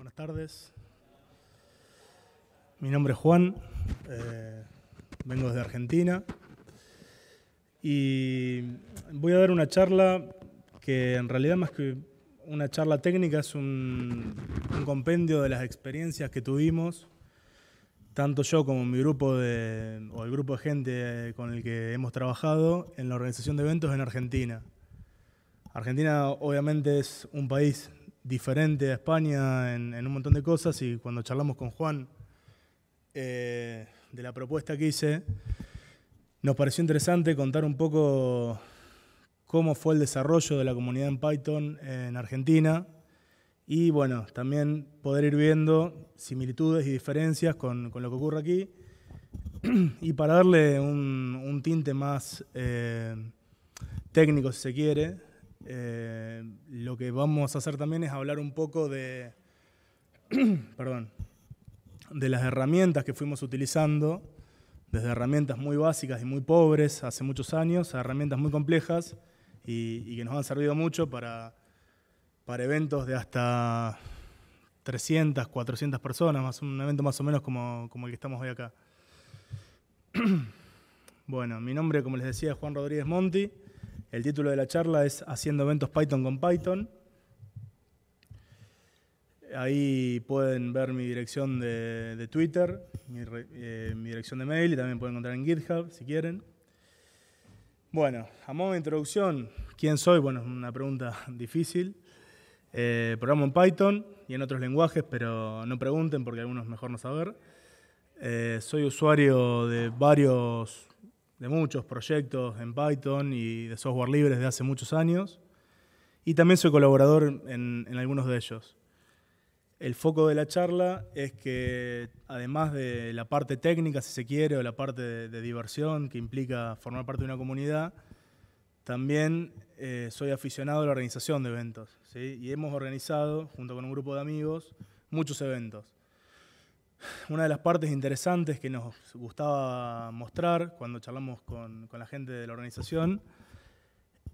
Buenas tardes. Mi nombre es Juan, eh, vengo desde Argentina y voy a dar una charla que en realidad más que una charla técnica es un, compendio de las experiencias que tuvimos, tanto yo como mi grupo de, o el grupo de gente con el que hemos trabajado en la organización de eventos en Argentina. Argentina obviamente es un país diferente a España en, un montón de cosas y cuando charlamos con Juan eh, de la propuesta que hice, nos pareció interesante contar un poco cómo fue el desarrollo de la comunidad en Python en Argentina y bueno, también poder ir viendo similitudes y diferencias con, lo que ocurre aquí y para darle un, tinte más eh, técnico si se quiere eh, lo que vamos a hacer también es hablar un poco de, de las herramientas que fuimos utilizando, desde herramientas muy básicas y muy pobres hace muchos años a herramientas muy complejas y, que nos han servido mucho para, para eventos de hasta 300, 400 personas, más un evento más o menos como, como el que estamos hoy acá. Bueno, mi nombre, como les decía, es Juan Rodríguez Monti. El título de la charla es Haciendo eventos Python con Python. Ahí pueden ver mi dirección de, Twitter, eh, mi, dirección de mail y también pueden encontrar en GitHub si quieren. Bueno, a modo de introducción, ¿quién soy? Bueno, es una pregunta difícil. Eh, programo en Python y en otros lenguajes, pero no pregunten porque algunos mejor no saber. Eh, soy usuario de varios de muchos proyectos en Python y de software libre desde hace muchos años. Y también soy colaborador en, algunos de ellos. El foco de la charla es que, además de la parte técnica, si se quiere, o la parte de, diversión que implica formar parte de una comunidad, también eh, soy aficionado a la organización de eventos. Y hemos organizado, junto con un grupo de amigos, muchos eventos una de las partes interesantes que nos gustaba mostrar cuando charlamos con, la gente de la organización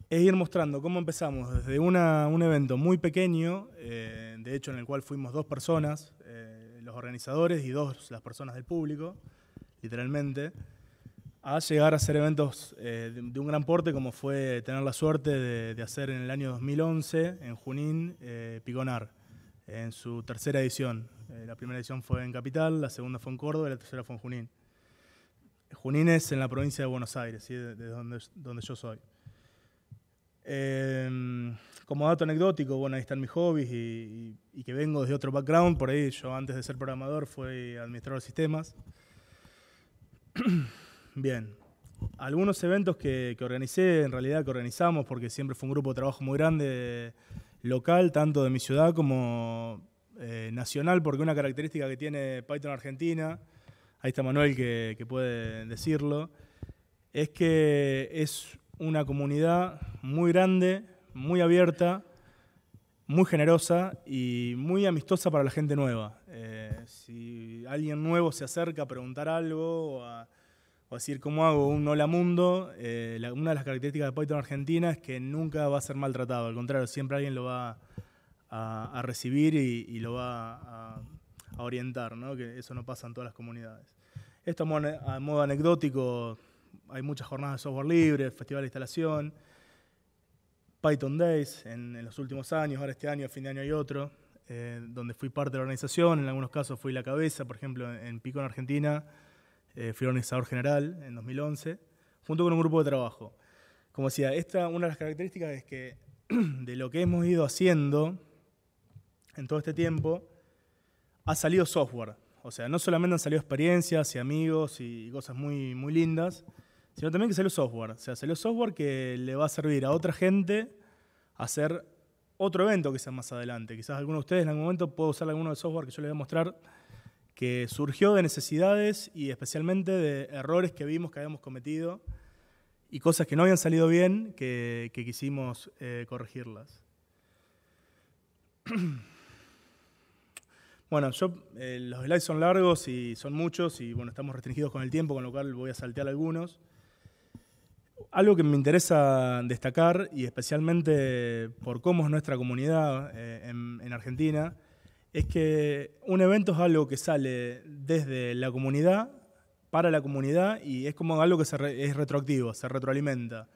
es ir mostrando cómo empezamos desde un evento muy pequeño, eh, de hecho en el cual fuimos dos personas, eh, los organizadores y dos las personas del público, literalmente, a llegar a hacer eventos eh, de, un gran porte como fue tener la suerte de, de, hacer en el año 2011 en Junín Piconar, en su tercera edición. Eh, la primera edición fue en Capital, la segunda fue en Córdoba y la tercera fue en Junín. Junín es en la provincia de Buenos Aires, de, donde, donde, yo soy. Em, como dato anecdótico, bueno, ahí están mis hobbies y, que vengo desde otro background, por ahí yo antes de ser programador fui administrador de sistemas. Bien, algunos eventos que, que, organicé, en realidad que organizamos, porque siempre fue un grupo de trabajo muy grande. De, local, tanto de mi ciudad como eh, nacional, porque una característica que tiene Python Argentina, ahí está Manuel que, puede decirlo, es que es una comunidad muy grande, muy abierta, muy generosa y muy amistosa para la gente nueva. Eh, si alguien nuevo se acerca a preguntar algo o a decir, ¿cómo hago un hola mundo? Eh, una de las características de Python Argentina es que nunca va a ser maltratado, al contrario, siempre alguien lo va a, recibir y, lo va a, orientar, que eso no pasa en todas las comunidades. Esto a modo anecdótico, hay muchas jornadas de software libre, festival de instalación, Python Days en, los últimos años, ahora este año, a fin de año hay otro, eh, donde fui parte de la organización, en algunos casos fui la cabeza, por ejemplo, en, en Pico, en Argentina, eh, fui organizador general en 2011, junto con un grupo de trabajo. Como decía, esta, una de las características es que de lo que hemos ido haciendo en todo este tiempo, ha salido software. O sea, no solamente han salido experiencias y amigos y cosas muy, muy lindas, sino también que salió software. O sea, salió software que le va a servir a otra gente a hacer otro evento que sea más adelante. Quizás alguno de ustedes en algún momento pueda usar alguno de software que yo les voy a mostrar que surgió de necesidades y especialmente de errores que vimos que habíamos cometido y cosas que no habían salido bien que, quisimos eh, corregirlas. Bueno, yo, eh, los slides son largos y son muchos y bueno, estamos restringidos con el tiempo, con lo cual voy a saltear algunos. Algo que me interesa destacar, y especialmente por cómo es nuestra comunidad eh, en, en Argentina, es que un evento es algo que sale desde la comunidad, para la comunidad, y es como algo que es retroactivo, se retroalimenta.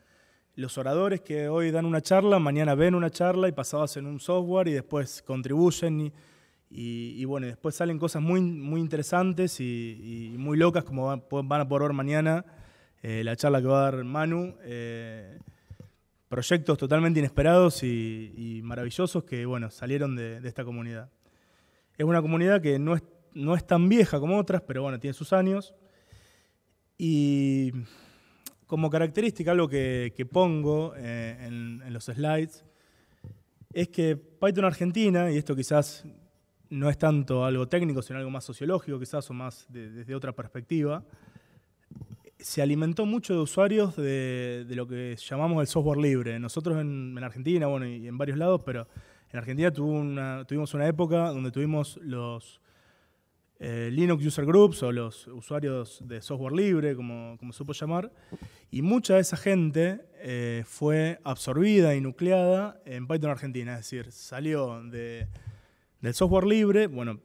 Los oradores que hoy dan una charla, mañana ven una charla y pasados hacen un software y después contribuyen y, bueno, después salen cosas muy, muy interesantes y, muy locas como van, a poder mañana eh, la charla que va a dar Manu. Eh, proyectos totalmente inesperados y, maravillosos que bueno, salieron de esta comunidad. Es una comunidad que no es, no es tan vieja como otras, pero bueno, tiene sus años. Y como característica, algo que, pongo eh, en, los slides, es que Python Argentina, y esto quizás no es tanto algo técnico, sino algo más sociológico quizás, o más desde otra perspectiva, se alimentó mucho de usuarios de, lo que llamamos el software libre. Nosotros en, en, Argentina, bueno, y en varios lados, pero en Argentina tuvimos una época donde tuvimos los eh, Linux User Groups o los usuarios de software libre, como, como supo llamar, y mucha de esa gente eh, fue absorbida y nucleada en Python Argentina, es decir, salió del software libre, bueno,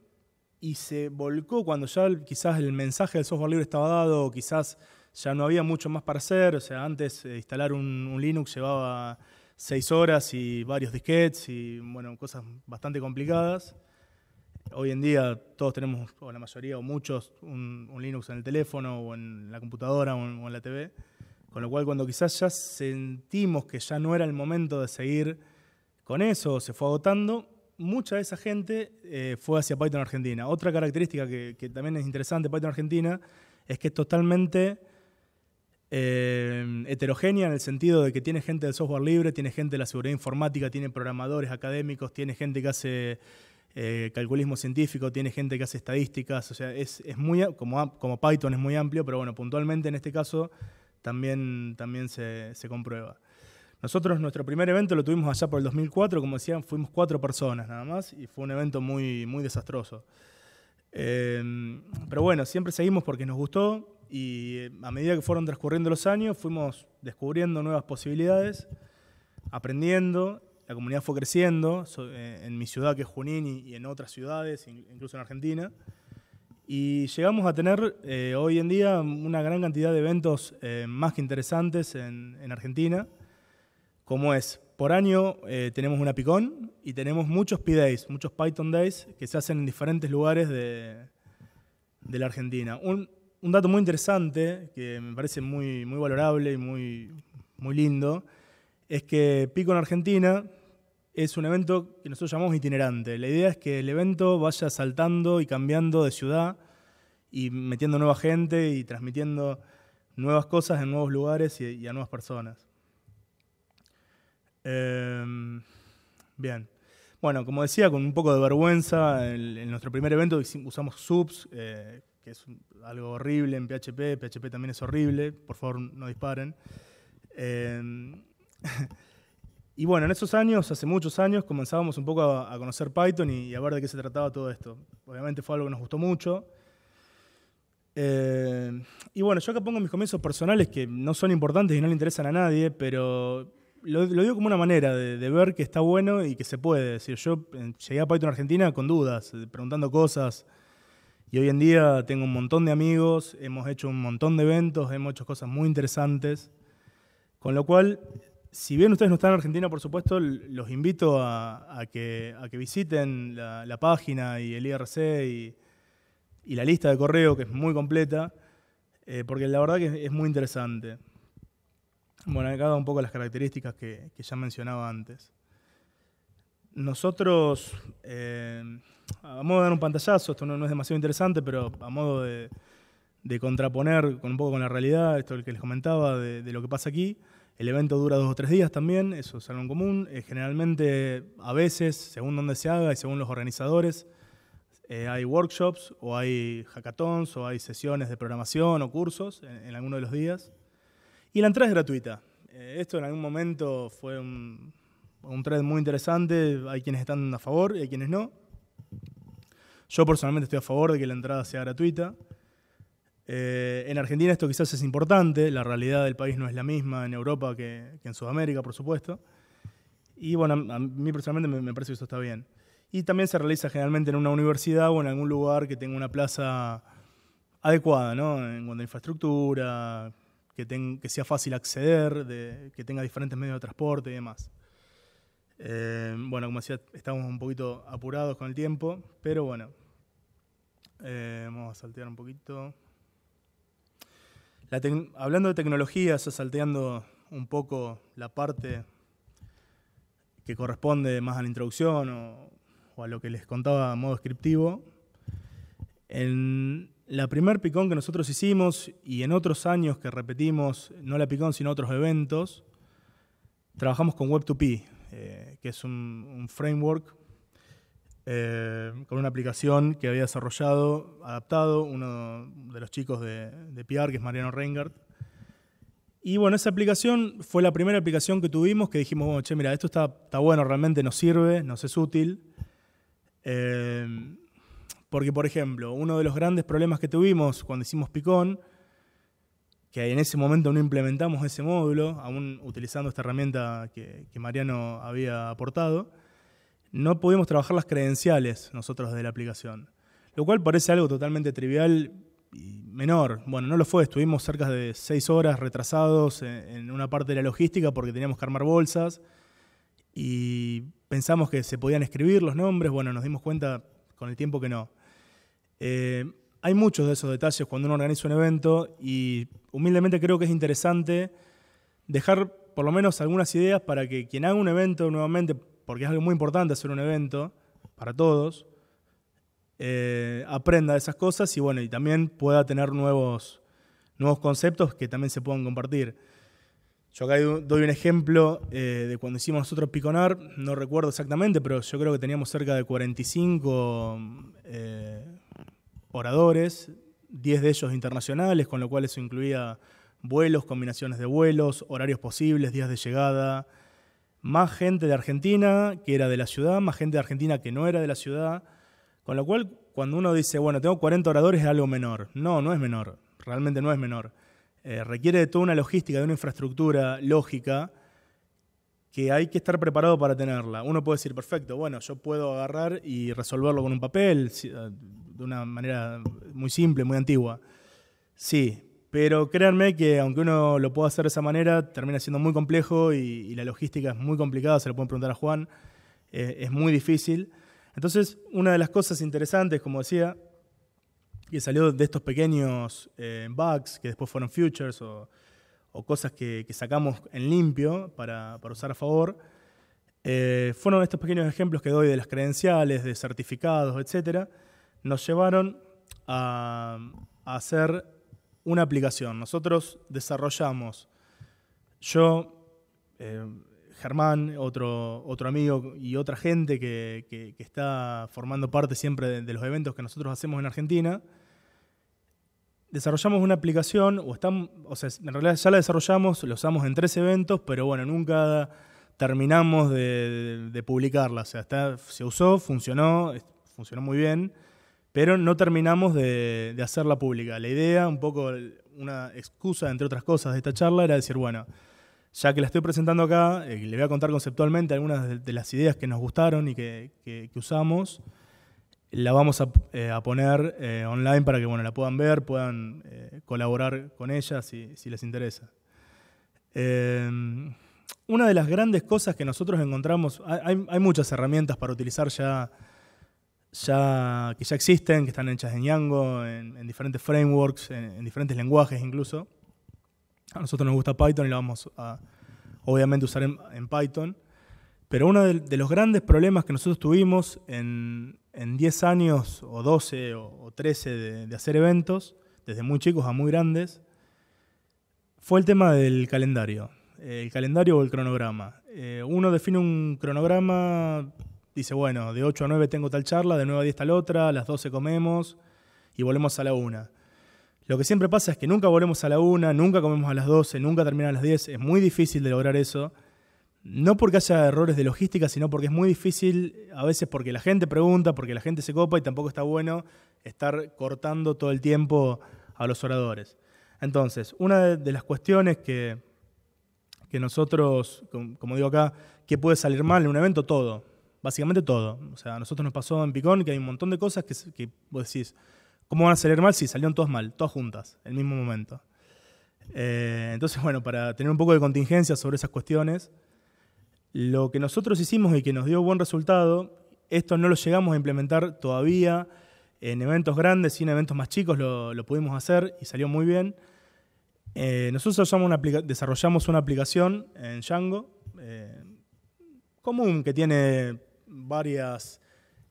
y se volcó cuando ya quizás el mensaje del software libre estaba dado, quizás ya no había mucho más para hacer, o sea, antes eh, instalar un Linux llevaba seis horas y varios disquets y bueno, cosas bastante complicadas. Hoy en día todos tenemos, o la mayoría o muchos, un, Linux en el teléfono o en la computadora o en, la TV. Con lo cual cuando quizás ya sentimos que ya no era el momento de seguir con eso, se fue agotando, mucha de esa gente eh, fue hacia Python Argentina. Otra característica que, que, también es interesante de Python Argentina es que es totalmente eh, heterogénea en el sentido de que tiene gente del software libre, tiene gente de la seguridad informática, tiene programadores académicos, tiene gente que hace eh, calculismo científico, tiene gente que hace estadísticas, o sea, es, muy, como, como, Python es muy amplio, pero bueno, puntualmente en este caso también, también se, comprueba. Nosotros nuestro primer evento lo tuvimos allá por el 2004, como decían, fuimos cuatro personas nada más y fue un evento muy, muy desastroso. Eh, pero bueno, siempre seguimos porque nos gustó, y eh, a medida que fueron transcurriendo los años fuimos descubriendo nuevas posibilidades, aprendiendo, la comunidad fue creciendo eh, en mi ciudad que es Junín y en otras ciudades, incluso en Argentina, y llegamos a tener eh, hoy en día una gran cantidad de eventos más que interesantes en, Argentina, como es, por año tenemos una picón y tenemos muchos P-Days, muchos Python Days que se hacen en diferentes lugares de, de la Argentina. Un, un dato muy interesante, que me parece muy, muy valorable y muy, muy lindo, es que Pico en Argentina es un evento que nosotros llamamos itinerante. La idea es que el evento vaya saltando y cambiando de ciudad y metiendo nueva gente y transmitiendo nuevas cosas en nuevos lugares y, a nuevas personas. Em, bien. Bueno, como decía, con un poco de vergüenza, en, nuestro primer evento usamos subs, eh, que es algo horrible en PHP, PHP también es horrible, por favor no disparen. Em, y bueno, en esos años, hace muchos años, comenzábamos un poco a, conocer Python y, a ver de qué se trataba todo esto. Obviamente fue algo que nos gustó mucho. Em, y bueno, yo acá pongo mis comienzos personales que no son importantes y no le interesan a nadie, pero lo, digo como una manera de, de, ver que está bueno y que se puede. decir, yo eh, llegué a Python Argentina con dudas, preguntando cosas, y hoy en día tengo un montón de amigos, hemos hecho un montón de eventos, hemos hecho cosas muy interesantes. Con lo cual, si bien ustedes no están en Argentina, por supuesto, los invito a, que, que, visiten la, página y el IRC y, la lista de correo, que es muy completa, eh, porque la verdad que es, muy interesante. Bueno, acá da un poco las características que, ya mencionaba antes. Nosotros eh, a modo de dar un pantallazo, esto no, es demasiado interesante, pero a modo de, contraponer con un poco con la realidad, esto que les comentaba, de, lo que pasa aquí. El evento dura dos o tres días también, eso es algo en común. Eh, generalmente, a veces, según donde se haga y según los organizadores, eh, hay workshops o hay hackathons o hay sesiones de programación o cursos en, alguno de los días. Y la entrada es gratuita. Eh, esto en algún momento fue un, un muy interesante. Hay quienes están a favor y hay quienes no. Yo personalmente estoy a favor de que la entrada sea gratuita. Eh, en Argentina esto quizás es importante, la realidad del país no es la misma en Europa que, en Sudamérica, por supuesto. Y bueno, a mí personalmente me, parece que eso está bien. Y también se realiza generalmente en una universidad o en algún lugar que tenga una plaza adecuada, ¿no? En cuanto a infraestructura, que, sea fácil acceder, que tenga diferentes medios de transporte y demás. Eh, bueno, como decía, estamos un poquito apurados con el tiempo, pero bueno, eh, vamos a saltear un poquito. hablando de tecnologías, salteando un poco la parte que corresponde más a la introducción o, o a lo que les contaba a modo descriptivo, en la primer picón que nosotros hicimos y en otros años que repetimos, no la picón sino otros eventos, trabajamos con Web2P, eh, que es un, framework eh, con una aplicación que había desarrollado, adaptado, uno de los chicos de, de PR, que es Mariano Reingart. Y bueno, esa aplicación fue la primera aplicación que tuvimos que dijimos, bueno, oh, che, mira, esto está, está bueno, realmente nos sirve, nos es útil. Eh, porque, por ejemplo, uno de los grandes problemas que tuvimos cuando hicimos Picón que en ese momento no implementamos ese módulo, aún utilizando esta herramienta que, Mariano había aportado, no pudimos trabajar las credenciales nosotros de la aplicación, lo cual parece algo totalmente trivial y menor. Bueno, no lo fue, estuvimos cerca de seis horas retrasados en, una parte de la logística porque teníamos que armar bolsas y pensamos que se podían escribir los nombres, bueno, nos dimos cuenta con el tiempo que no. Eh, hay muchos de esos detalles cuando uno organiza un evento y humildemente creo que es interesante dejar por lo menos algunas ideas para que quien haga un evento nuevamente, porque es algo muy importante hacer un evento para todos, eh, aprenda de esas cosas y bueno, y también pueda tener nuevos, nuevos conceptos que también se puedan compartir. Yo acá doy un ejemplo eh, de cuando hicimos nosotros Piconar, no recuerdo exactamente, pero yo creo que teníamos cerca de 45 oradores, 10 de ellos internacionales, con lo cual eso incluía vuelos, combinaciones de vuelos, horarios posibles, días de llegada, más gente de Argentina que era de la ciudad, más gente de Argentina que no era de la ciudad, con lo cual cuando uno dice, bueno, tengo 40 oradores es algo menor, no, no es menor, realmente no es menor. Eh, requiere de toda una logística, de una infraestructura lógica que hay que estar preparado para tenerla. Uno puede decir, perfecto, bueno, yo puedo agarrar y resolverlo con un papel eh, de una manera muy simple, muy antigua. Sí, pero créanme que aunque uno lo pueda hacer de esa manera, termina siendo muy complejo y, la logística es muy complicada, se lo pueden preguntar a Juan, eh, es muy difícil. Entonces, una de las cosas interesantes, como decía, que salió de estos pequeños eh, bugs, que después fueron futures o o cosas que, sacamos en limpio para, usar a favor, eh, fueron estos pequeños ejemplos que doy de las credenciales, de certificados, etcétera, nos llevaron a, hacer una aplicación. Nosotros desarrollamos, yo, eh, Germán, otro, amigo y otra gente que, está formando parte siempre de, los eventos que nosotros hacemos en Argentina, desarrollamos una aplicación, o, están, o sea, en realidad ya la desarrollamos, lo usamos en tres eventos, pero bueno, nunca terminamos de, publicarla. O sea, se usó, funcionó, funcionó muy bien, pero no terminamos de, hacerla pública. La idea, un poco una excusa, entre otras cosas, de esta charla era decir, bueno, ya que la estoy presentando acá, eh, le voy a contar conceptualmente algunas de, las ideas que nos gustaron y que usamos la vamos a, eh, poner eh, online para que bueno, la puedan ver, puedan eh, colaborar con ella si, si les interesa. una de las grandes cosas que nosotros encontramos, hay, muchas herramientas para utilizar ya, ya que ya existen, que están hechas en Django, en, diferentes frameworks, en, diferentes lenguajes incluso. A nosotros nos gusta Python y la vamos a obviamente usar en Python. Pero uno de, los grandes problemas que nosotros tuvimos en, 10 años o 12 o, 13 de, de hacer eventos, desde muy chicos a muy grandes, fue el tema del calendario, el calendario o el cronograma. Eh, uno define un cronograma, dice, bueno, de 8 a 9 tengo tal charla, de 9 a 10 tal otra, a las 12 comemos y volvemos a la 1. Lo que siempre pasa es que nunca volvemos a la 1, nunca comemos a las 12, nunca terminamos a las 10, es muy difícil de lograr eso. No porque haya errores de logística, sino porque es muy difícil, a veces porque la gente pregunta, porque la gente se copa y tampoco está bueno estar cortando todo el tiempo a los oradores. Entonces, una de las cuestiones que, que nosotros, como digo acá, que puede salir mal en un evento, todo, básicamente todo. O sea, a nosotros nos pasó en Picón que hay un montón de cosas que, que vos decís, ¿cómo van a salir mal? Sí, salieron todas mal, todas juntas, en el mismo momento. Eh, entonces, bueno, para tener un poco de contingencia sobre esas cuestiones, lo que nosotros hicimos y que nos dio buen resultado, esto no lo llegamos a implementar todavía en eventos grandes y en eventos más chicos lo, pudimos hacer y salió muy bien. Eh, nosotros desarrollamos una aplicación en Django eh, común que tiene varias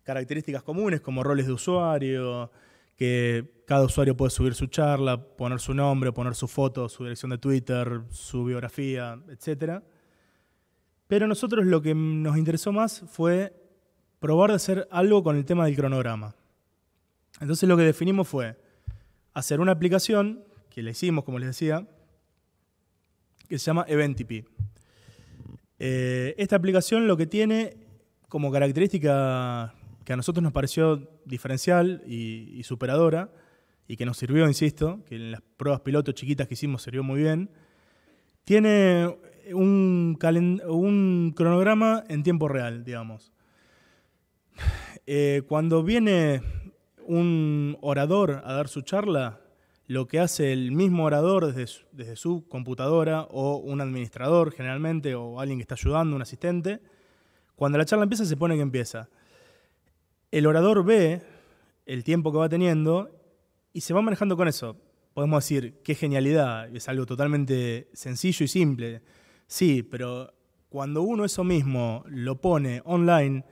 características comunes como roles de usuario, que cada usuario puede subir su charla, poner su nombre, poner su foto, su dirección de Twitter, su biografía, etcétera. Pero a nosotros lo que nos interesó más fue probar de hacer algo con el tema del cronograma. Entonces lo que definimos fue hacer una aplicación, que la hicimos, como les decía, que se llama Eventip. Eh, esta aplicación lo que tiene como característica que a nosotros nos pareció diferencial y, y, superadora, y que nos sirvió, insisto, que en las pruebas piloto chiquitas que hicimos sirvió muy bien, tiene un, cronograma en tiempo real, digamos. Eh, cuando viene un orador a dar su charla, lo que hace el mismo orador desde su, desde su, computadora o un administrador generalmente o alguien que está ayudando, un asistente, cuando la charla empieza se pone que empieza. El orador ve el tiempo que va teniendo y se va manejando con eso. Podemos decir, qué genialidad, es algo totalmente sencillo y simple. Sí, pero cuando uno eso mismo lo pone online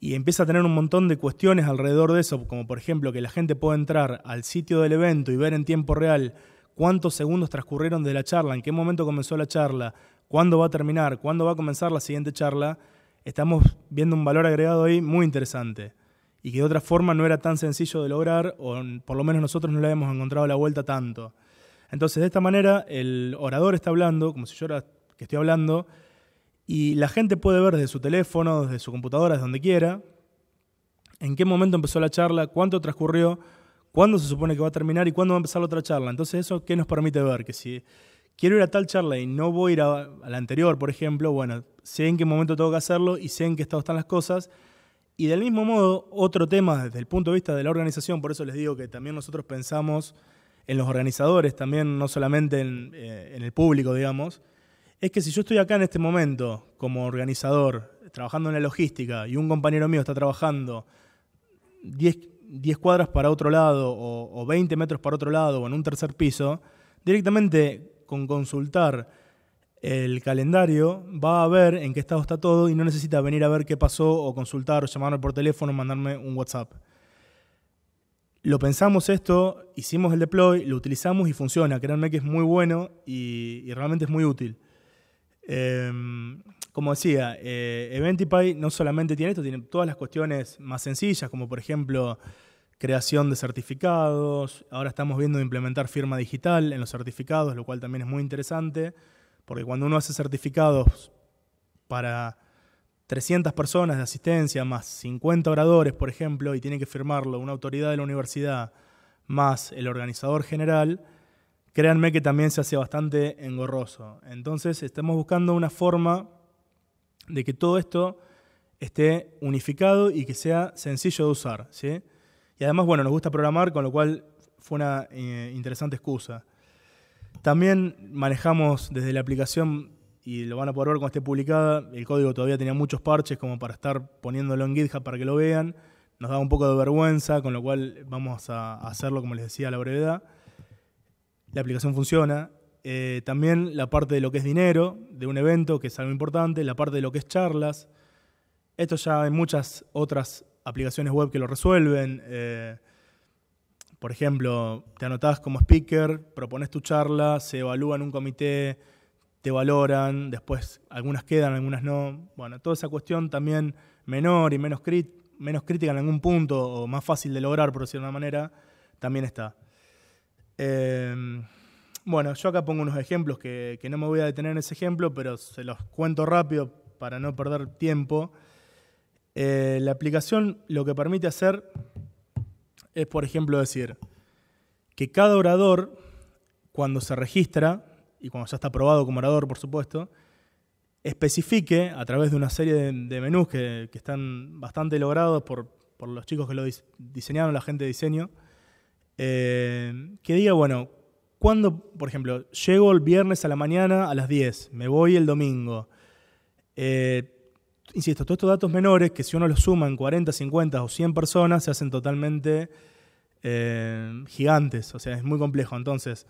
y empieza a tener un montón de cuestiones alrededor de eso, como por ejemplo que la gente puede entrar al sitio del evento y ver en tiempo real cuántos segundos transcurrieron de la charla, en qué momento comenzó la charla, cuándo va a terminar, cuándo va a comenzar la siguiente charla, estamos viendo un valor agregado ahí muy interesante y que de otra forma no era tan sencillo de lograr o por lo menos nosotros no le habíamos encontrado la vuelta tanto. Entonces, de esta manera, el orador está hablando, como si yo que estoy hablando, y la gente puede ver desde su teléfono, desde su computadora, desde donde quiera, en qué momento empezó la charla, cuánto transcurrió, cuándo se supone que va a terminar y cuándo va a empezar la otra charla. Entonces, ¿eso qué nos permite ver? Que si quiero ir a tal charla y no voy a ir a, la anterior, por ejemplo, bueno, sé en qué momento tengo que hacerlo y sé en qué estado están las cosas. Y del mismo modo, otro tema desde el punto de vista de la organización, por eso les digo que también nosotros pensamos en los organizadores, también no solamente en eh, el público, digamos, es que si yo estoy acá en este momento como organizador, trabajando en la logística, y un compañero mío está trabajando 10, cuadras para otro lado o, 20 metros para otro lado o en un tercer piso, directamente con consultar el calendario va a ver en qué estado está todo y no necesita venir a ver qué pasó o consultar o llamarme por teléfono o mandarme un WhatsApp. Lo pensamos esto, hicimos el deploy, lo utilizamos y funciona. Créanme que es muy bueno y realmente es muy útil. Em, como decía, eh, EventiPy no solamente tiene esto, tiene todas las cuestiones más sencillas, como por ejemplo creación de certificados. Ahora estamos viendo implementar firma digital en los certificados, lo cual también es muy interesante, porque cuando uno hace certificados para 300 personas de asistencia, más 50 oradores, por ejemplo, y tiene que firmarlo una autoridad de la universidad, más el organizador general, créanme que también se hace bastante engorroso. Entonces estamos buscando una forma de que todo esto esté unificado y que sea sencillo de usar. ¿sí? Y además, bueno, nos gusta programar, con lo cual fue una eh, interesante excusa. También manejamos desde la aplicación, y lo van a poder ver cuando esté publicada, el código todavía tenía muchos parches como para estar poniéndolo en GitHub para que lo vean. Nos da un poco de vergüenza, con lo cual vamos a hacerlo, como les decía, a la brevedad la aplicación funciona. Eh, también la parte de lo que es dinero, de un evento, que es algo importante, la parte de lo que es charlas. Esto ya hay muchas otras aplicaciones web que lo resuelven. Eh, por ejemplo, te anotás como speaker, propones tu charla, se evalúa en un comité, te valoran, después algunas quedan, algunas no. Bueno, toda esa cuestión también menor y menos, menos crítica en algún punto, o más fácil de lograr, por decirlo de una manera, también está. Em, bueno, yo acá pongo unos ejemplos que, no me voy a detener en ese ejemplo, pero se los cuento rápido para no perder tiempo. Eh, la aplicación lo que permite hacer es, por ejemplo, decir que cada orador, cuando se registra, y cuando ya está aprobado como orador, por supuesto, especifique a través de una serie de, menús que, están bastante logrados por, los chicos que lo diseñaron, la gente de diseño, eh, que diga, bueno, cuando, por ejemplo, llego el viernes a la mañana a las 10, me voy el domingo. Eh, insisto, todos estos datos menores, que si uno los suma en 40, 50 o 100 personas, se hacen totalmente eh, gigantes, o sea, es muy complejo. Entonces,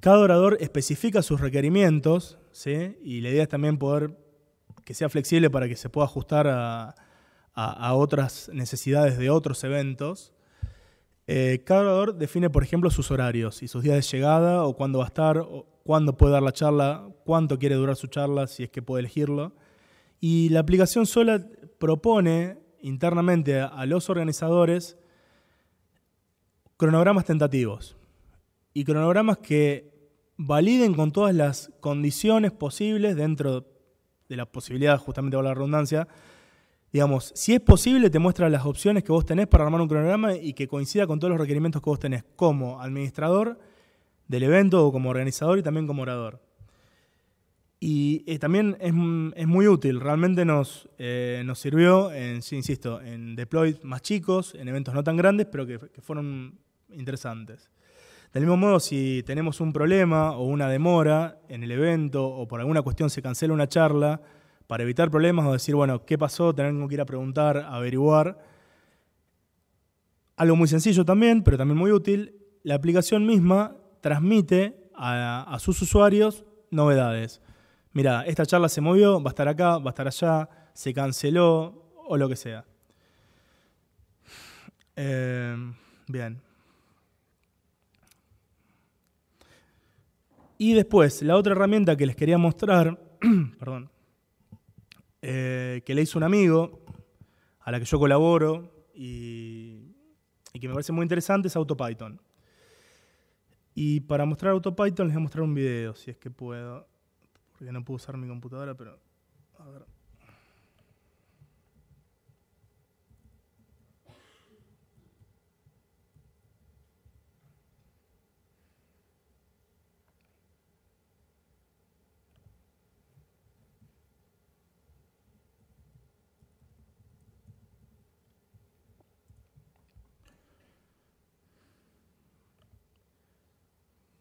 cada orador especifica sus requerimientos, y la idea es también poder que sea flexible para que se pueda ajustar a otras necesidades de otros eventos. Eh, cada orador define, por ejemplo, sus horarios y sus días de llegada o cuándo va a estar, o cuándo puede dar la charla, cuánto quiere durar su charla, si es que puede elegirlo. Y la aplicación sola propone internamente a los organizadores cronogramas tentativos y cronogramas que validen con todas las condiciones posibles dentro de la posibilidad, justamente de la redundancia, Digamos, si es posible, te muestra las opciones que vos tenés para armar un cronograma y que coincida con todos los requerimientos que vos tenés como administrador del evento o como organizador y también como orador. Y eh, también es, muy útil, realmente eh, nos, sirvió, en, sí, insisto, en deploy más chicos, en eventos no tan grandes, pero que fueron interesantes. Del mismo modo, si tenemos un problema o una demora en el evento o por alguna cuestión se cancela una charla, para evitar problemas o decir, bueno, ¿qué pasó? Tener que ir a preguntar, averiguar. Algo muy sencillo también, pero también muy útil, la aplicación misma transmite a, sus usuarios novedades. Mira, esta charla se movió, va a estar acá, va a estar allá, se canceló o lo que sea. Em, bien. Y después, la otra herramienta que les quería mostrar, perdón, eh, que le hizo un amigo, a la que yo colaboro y, y que me parece muy interesante, es AutoPython. Y para mostrar AutoPython les voy a mostrar un video, si es que puedo, porque no puedo usar mi computadora, pero a ver.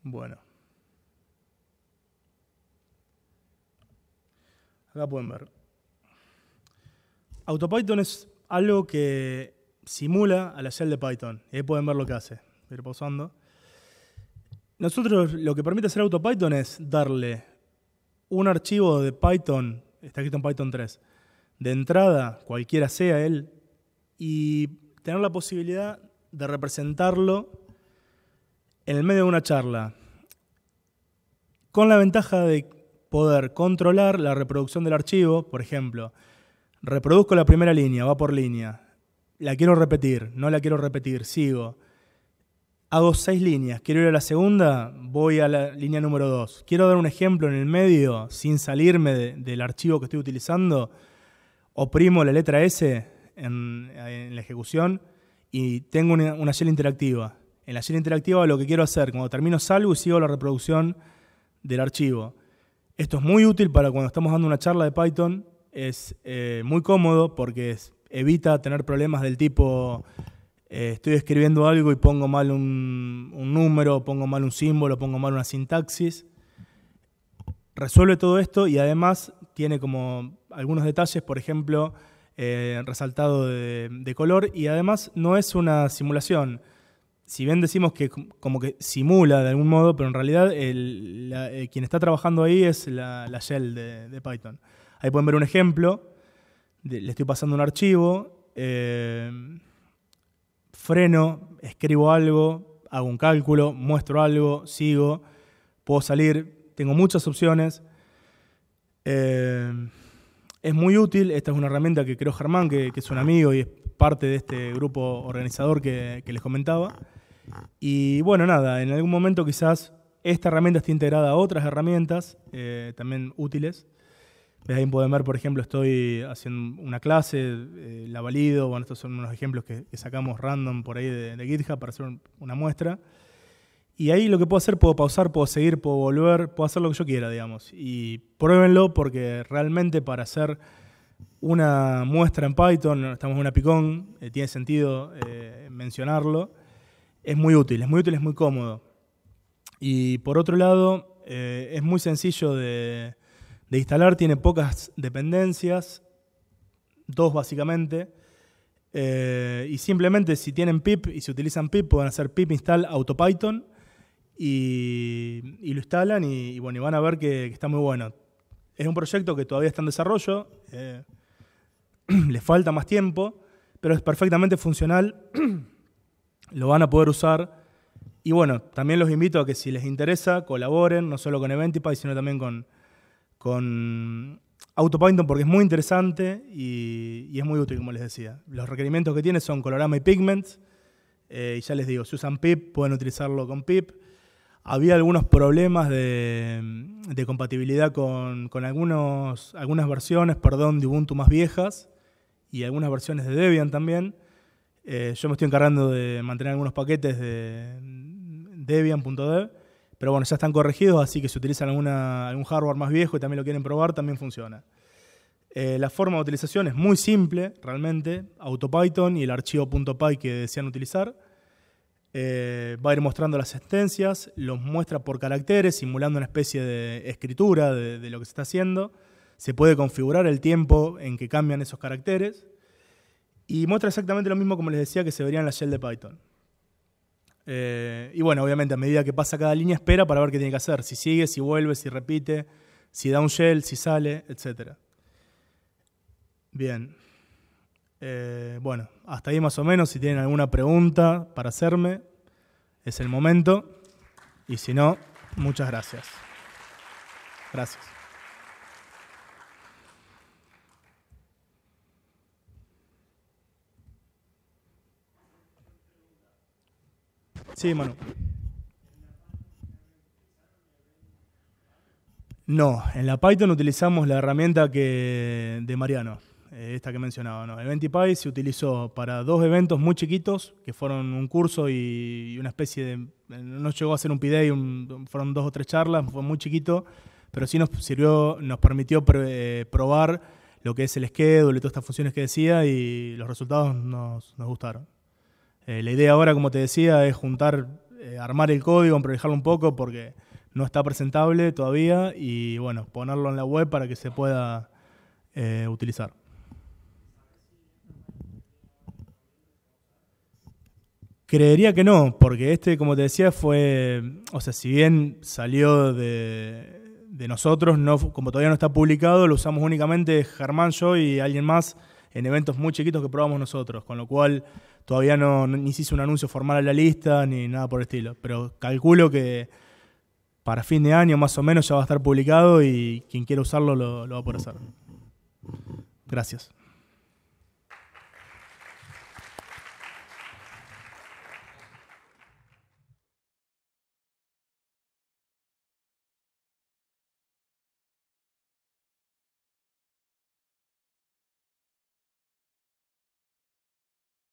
Bueno. Acá pueden ver. AutoPython es algo que simula a la shell de Python. Y ahí pueden ver lo que hace. Voy a ir pausando. Nosotros lo que permite hacer AutoPython es darle un archivo de Python, está escrito en Python 3, de entrada, cualquiera sea él, y tener la posibilidad de representarlo en el medio de una charla, con la ventaja de poder controlar la reproducción del archivo, por ejemplo, reproduzco la primera línea, va por línea, la quiero repetir, no la quiero repetir, sigo. Hago seis líneas, quiero ir a la segunda, voy a la línea número dos. Quiero dar un ejemplo en el medio, sin salirme del archivo que estoy utilizando, oprimo la letra S en, la ejecución y tengo una, una shell interactiva en la serie interactiva lo que quiero hacer. Cuando termino salgo y sigo la reproducción del archivo. Esto es muy útil para cuando estamos dando una charla de Python. Es eh, muy cómodo porque evita tener problemas del tipo eh, estoy escribiendo algo y pongo mal un, número, pongo mal un símbolo, pongo mal una sintaxis. Resuelve todo esto y además tiene como algunos detalles, por ejemplo, eh, resaltado de, color y además no es una simulación si bien decimos que como que simula de algún modo, pero en realidad eh, quien está trabajando ahí es la, la shell de, Python. Ahí pueden ver un ejemplo. le estoy pasando un archivo. Eh, freno, escribo algo, hago un cálculo, muestro algo, sigo, puedo salir. Tengo muchas opciones. Eh, es muy útil. Esta es una herramienta que creo Germán, que, es un amigo y es parte de este grupo organizador que les comentaba. Y bueno, nada, en algún momento quizás esta herramienta esté integrada a otras herramientas eh, también útiles. ahí pueden ver, por ejemplo, estoy haciendo una clase, eh, la valido, bueno, estos son unos ejemplos que, sacamos random por ahí de, GitHub para hacer una muestra. Y ahí lo que puedo hacer, puedo pausar, puedo seguir, puedo volver, puedo hacer lo que yo quiera, digamos. Y pruébenlo porque realmente para hacer una muestra en Python, estamos en una picón, eh, tiene sentido mencionarlo es muy útil, es muy útil, es muy cómodo. Y por otro lado, eh, es muy sencillo de, instalar, tiene pocas dependencias, dos básicamente. Eh, y simplemente si tienen pip y si utilizan pip, pueden hacer pip install autopython y, lo instalan y, bueno, y van a ver que, está muy bueno. Es un proyecto que todavía está en desarrollo, eh, le falta más tiempo, pero es perfectamente funcional. lo van a poder usar. Y bueno, también los invito a que si les interesa, colaboren, no solo con Eventify, sino también con, con AutoPython, porque es muy interesante y, es muy útil, como les decía. Los requerimientos que tiene son colorama y pigments. Eh, y ya les digo, si usan pip, pueden utilizarlo con pip. Había algunos problemas de, compatibilidad con, con, algunos, algunas versiones perdón, de Ubuntu más viejas y algunas versiones de Debian también. Eh, yo me estoy encargando de mantener algunos paquetes de Debian.dev, pero bueno, ya están corregidos, así que si utilizan algún hardware más viejo y también lo quieren probar, también funciona. Eh, la forma de utilización es muy simple, realmente. AutoPython y el archivo .py que desean utilizar. Eh, va a ir mostrando las sentencias, los muestra por caracteres, simulando una especie de escritura de, lo que se está haciendo. Se puede configurar el tiempo en que cambian esos caracteres. Y muestra exactamente lo mismo, como les decía, que se vería en la shell de Python. Eh, y bueno, obviamente, a medida que pasa cada línea, espera para ver qué tiene que hacer. Si sigue, si vuelve, si repite, si da un shell, si sale, etc. Bien. Eh, bueno, hasta ahí más o menos. Si tienen alguna pregunta para hacerme, es el momento. Y si no, muchas gracias. Gracias. Sí, Manu. No, en la Python utilizamos la herramienta que de Mariano, eh, esta que mencionaba. ¿no? Eventipy se utilizó para dos eventos muy chiquitos, que fueron un curso y una especie de... No llegó a ser un PID, un, fueron dos o tres charlas, fue muy chiquito, pero sí nos sirvió, nos permitió eh, probar lo que es el schedule y todas estas funciones que decía y los resultados nos gustaron. Eh, la idea ahora, como te decía, es juntar, eh, armar el código, improvisarlo un poco porque no está presentable todavía y bueno, ponerlo en la web para que se pueda eh, utilizar. Creería que no, porque este, como te decía, fue, o sea, si bien salió de, nosotros, como todavía no está publicado, lo usamos únicamente Germán, yo y alguien más en eventos muy chiquitos que probamos nosotros, con lo cual Todavía no, hice ni un anuncio formal a la lista ni nada por el estilo. Pero calculo que para fin de año más o menos ya va a estar publicado y quien quiera usarlo lo, lo va a poder hacer. Gracias.